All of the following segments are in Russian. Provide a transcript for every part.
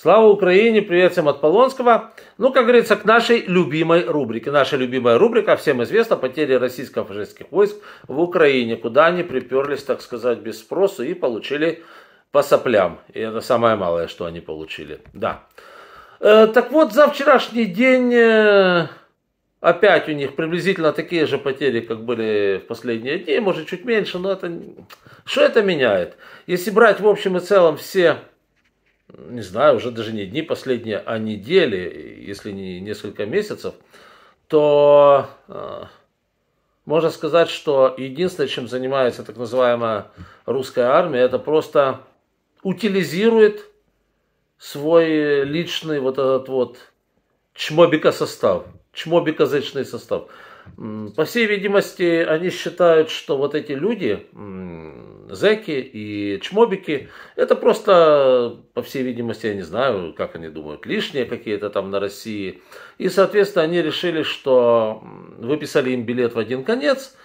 Слава Украине, привет всем от Полонского. Ну, как говорится, к нашей любимой рубрике. Наша любимая рубрика, всем известна: потери российско-фашистских войск в Украине, куда они приперлись, так сказать, без спросу и получили по соплям. И это самое малое, что они получили. Да. Э, так вот, за вчерашний день э, опять у них приблизительно такие же потери, как были в последние дни, может чуть меньше, но это... Что это меняет? Если брать в общем и целом все не знаю, уже даже не дни последние, а недели, если не несколько месяцев, то э, можно сказать, что единственное, чем занимается так называемая русская армия, это просто утилизирует свой личный вот этот вот чмобика состав чмобиказычный состав. По всей видимости, они считают, что вот эти люди, зеки и чмобики, это просто, по всей видимости, я не знаю, как они думают, лишние какие-то там на России. И, соответственно, они решили, что выписали им билет в один конец.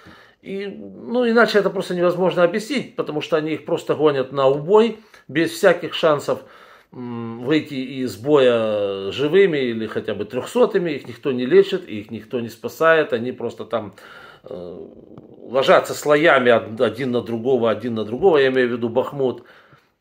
И, ну, иначе это просто невозможно объяснить, потому что они их просто гонят на убой без всяких шансов выйти из боя живыми или хотя бы трехсотыми, их никто не лечит, их никто не спасает, они просто там э, ложатся слоями один на другого, один на другого, я имею в виду Бахмут.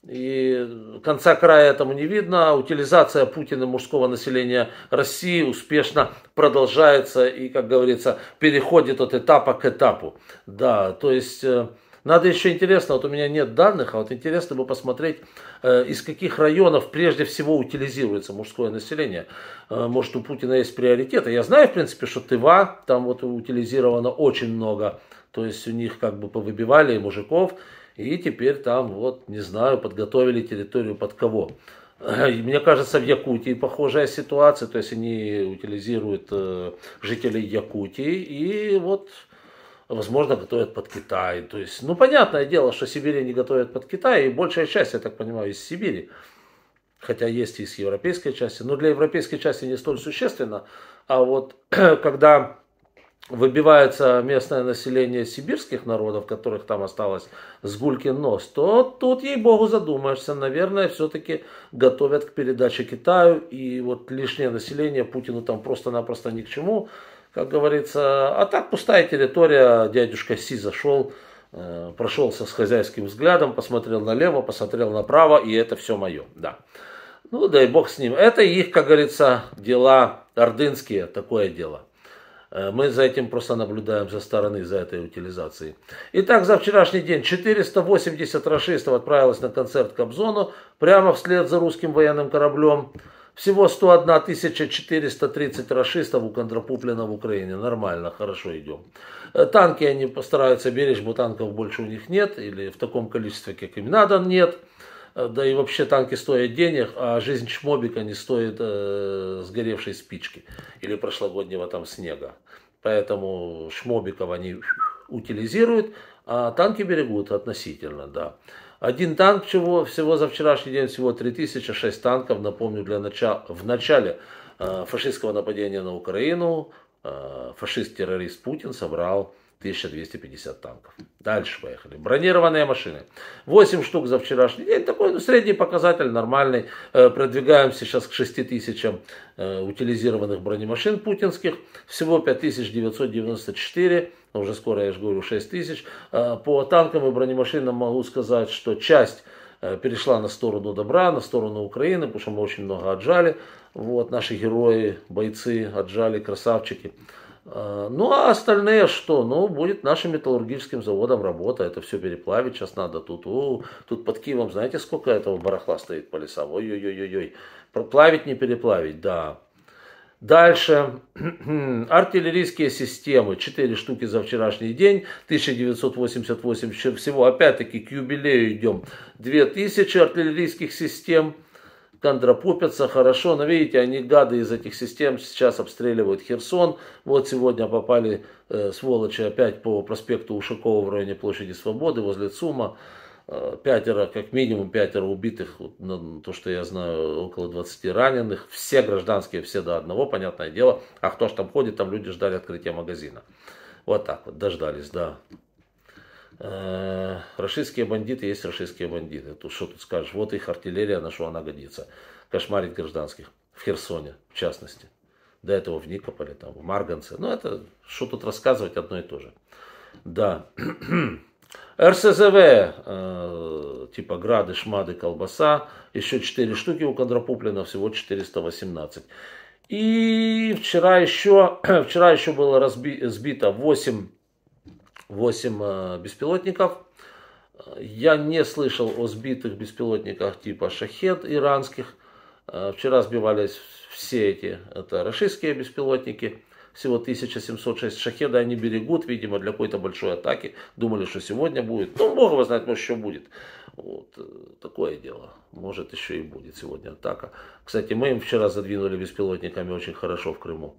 И конца края этому не видно. Утилизация Путина мужского населения России успешно продолжается и, как говорится, переходит от этапа к этапу. Да, то есть... Э, надо еще интересно, вот у меня нет данных, а вот интересно бы посмотреть, э, из каких районов прежде всего утилизируется мужское население. Э, может, у Путина есть приоритеты. Я знаю, в принципе, что Тыва, там вот утилизировано очень много. То есть у них как бы повыбивали мужиков, и теперь там вот, не знаю, подготовили территорию под кого. Мне кажется, в Якутии похожая ситуация, то есть они утилизируют э, жителей Якутии, и вот возможно, готовят под Китай. То есть, ну, понятное дело, что Сибири не готовят под Китай, и большая часть, я так понимаю, из Сибири. Хотя есть и из европейской части, но для европейской части не столь существенно. А вот когда выбивается местное население сибирских народов, которых там осталось с гулькин нос, то тут, ей-богу, задумаешься, наверное, все-таки готовят к передаче Китаю, и вот лишнее население Путину там просто-напросто ни к чему, как говорится. А так пустая территория, дядюшка Си зашел, э, прошелся с хозяйским взглядом, посмотрел налево, посмотрел направо, и это все мое, да. Ну, дай бог с ним. Это их, как говорится, дела ордынские, такое дело. Э, мы за этим просто наблюдаем со стороны, за этой утилизацией. Итак, за вчерашний день 480 расистов отправилось на концерт Кобзону, прямо вслед за русским военным кораблем. Всего 101 430 расистов уконтропуплено в Украине. Нормально, хорошо идем. Э, танки они постараются беречь, бо танков больше у них нет. Или в таком количестве, как им надо, нет. Э, да и вообще танки стоят денег, а жизнь чмобика не стоит э, сгоревшей спички или прошлогоднего там снега. Поэтому шмобиков они утилизируют, а танки берегут относительно, да. Один танк всего, всего за вчерашний день, всего 3006 танков, напомню, для начала, в начале э, фашистского нападения на Украину э, фашист-террорист Путин собрал 1250 танков. Дальше поехали. Бронированные машины. 8 штук за вчерашний день. Такой ну, средний показатель, нормальный. Э, продвигаемся сейчас к 6 тысячам э, утилизированных бронемашин путинских. Всего 5994 ну, уже скоро, я же говорю, 6 тысяч. Э, по танкам и бронемашинам могу сказать, что часть перешла на сторону добра, на сторону Украины, потому что мы очень много отжали. Вот, наши герои, бойцы отжали, красавчики. Э, ну а остальные что? Ну, будет нашим металлургическим заводом работа, это все переплавить сейчас надо. Тут, о, тут под Киевом, знаете, сколько этого барахла стоит по лесам? Ой-ой-ой-ой. Плавить не переплавить, да. Дальше. Артиллерийские системы. Четыре штуки за вчерашний день. 1988 всего. Опять-таки к юбилею идем. 2000 артиллерийских систем кондрапупятся хорошо, но видите, они гады из этих систем сейчас обстреливают Херсон. Вот сегодня попали э, сволочи опять по проспекту Ушакова в районе площади Свободы возле ЦУМа. Э, пятеро, как минимум пятеро убитых, ну, то, что я знаю, около 20 раненых. Все гражданские, все до одного, понятное дело. А кто ж там ходит, там люди ждали открытия магазина. Вот так вот, дождались, да. Э, российские бандиты есть российские бандиты. Тут что тут скажешь? Вот их артиллерия, на что она годится. Кошмарить гражданских. В Херсоне, в частности. До этого в Никополе, там, в Марганце. Ну, это, что тут рассказывать, одно и то же. Да. РСЗВ, э, типа грады, шмады, колбаса. Еще 4 штуки у Кондрапуплина, всего 418. И вчера еще, вчера еще было разби, сбито 8 8 э, беспилотников. Я не слышал о сбитых беспилотниках типа «Шахет» иранских. Э, вчера сбивались все эти, это российские беспилотники. Всего 1706 шахеда они берегут, видимо, для какой-то большой атаки. Думали, что сегодня будет. Ну, бог его знает, может, еще будет. Вот, э, такое дело. Может, еще и будет сегодня атака. Кстати, мы им вчера задвинули беспилотниками очень хорошо в Крыму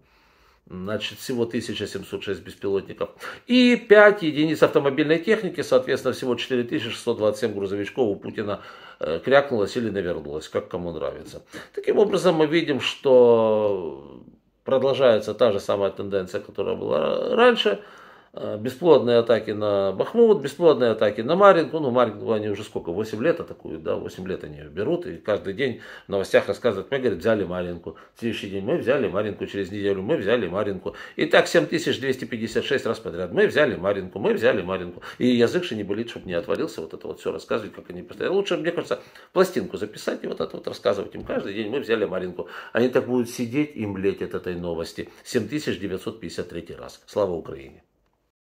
значит, всего 1706 беспилотников. И 5 единиц автомобильной техники, соответственно, всего 4627 грузовичков у Путина э, крякнулось или навернулось, как кому нравится. Таким образом, мы видим, что продолжается та же самая тенденция, которая была раньше – Э, бесплодные атаки на Бахмут, бесплодные атаки на Маринку. Ну, Маринку они уже сколько, 8 лет атакуют, да, 8 лет они ее берут, и каждый день в новостях рассказывают, мы, говорят, взяли Маринку. В следующий день мы взяли Маринку, через неделю мы взяли Маринку. И так 7256 раз подряд. Мы взяли Маринку, мы взяли Маринку. И язык же не болит, чтобы не отвалился вот это вот все рассказывать, как они постоянно. Лучше, мне кажется, пластинку записать и вот это вот рассказывать им каждый день. Мы взяли Маринку. Они так будут сидеть и млеть от этой новости. 7953 раз. Слава Украине!